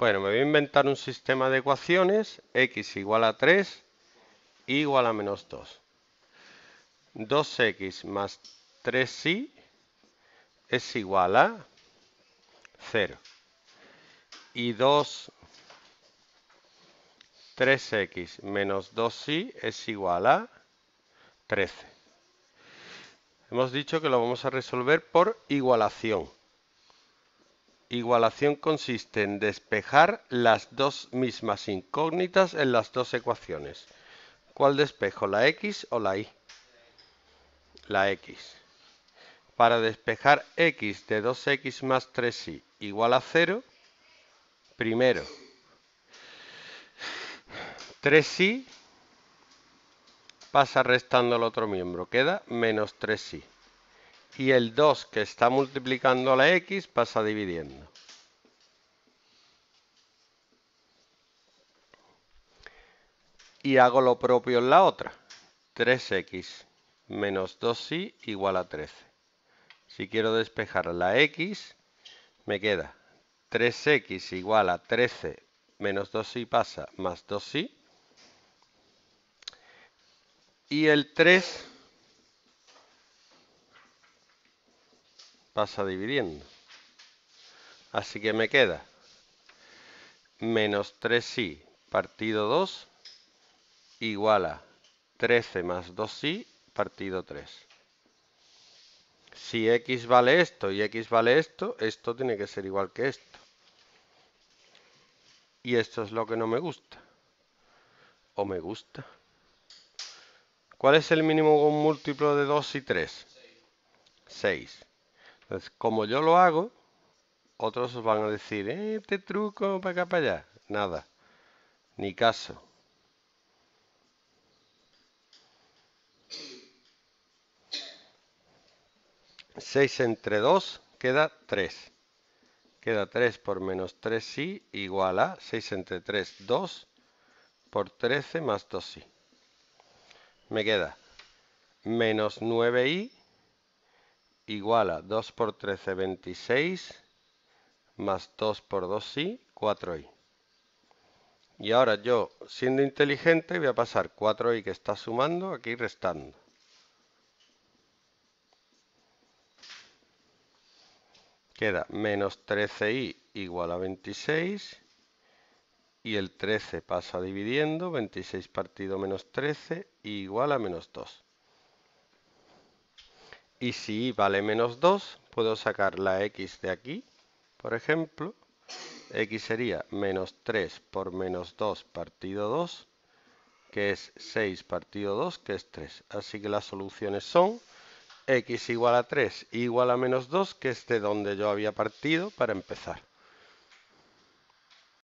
Bueno, me voy a inventar un sistema de ecuaciones, x igual a 3, y igual a menos 2. 2x más 3y es igual a 0. Y 2, 3x menos 2y es igual a 13. Hemos dicho que lo vamos a resolver por igualación igualación consiste en despejar las dos mismas incógnitas en las dos ecuaciones. ¿Cuál despejo, la x o la y? La x. Para despejar x de 2x más 3y igual a 0, primero 3i pasa restando al otro miembro, queda menos 3 y y el 2 que está multiplicando la x pasa dividiendo. Y hago lo propio en la otra. 3x menos 2y igual a 13. Si quiero despejar la x, me queda 3x igual a 13 menos 2y pasa más 2y. Y el 3 pasa dividiendo. Así que me queda menos 3i partido 2 igual a 13 más 2i partido 3. Si x vale esto y x vale esto, esto tiene que ser igual que esto. Y esto es lo que no me gusta. O me gusta. ¿Cuál es el mínimo con múltiplo de 2 y 3? 6. Entonces, como yo lo hago, otros os van a decir, eh, este truco para acá, para allá. Nada, ni caso. 6 entre 2 queda 3. Queda 3 por menos 3 i igual a 6 entre 3, 2 por 13 más 2 i Me queda menos 9i igual a 2 por 13, 26, más 2 por 2, i 4i. Y ahora yo, siendo inteligente, voy a pasar 4i que está sumando aquí restando. Queda menos 13i igual a 26 y el 13 pasa dividiendo, 26 partido menos 13 igual a menos 2. Y si y vale menos 2, puedo sacar la x de aquí, por ejemplo. x sería menos 3 por menos 2 partido 2, que es 6 partido 2, que es 3. Así que las soluciones son x igual a 3 igual a menos 2, que es de donde yo había partido para empezar.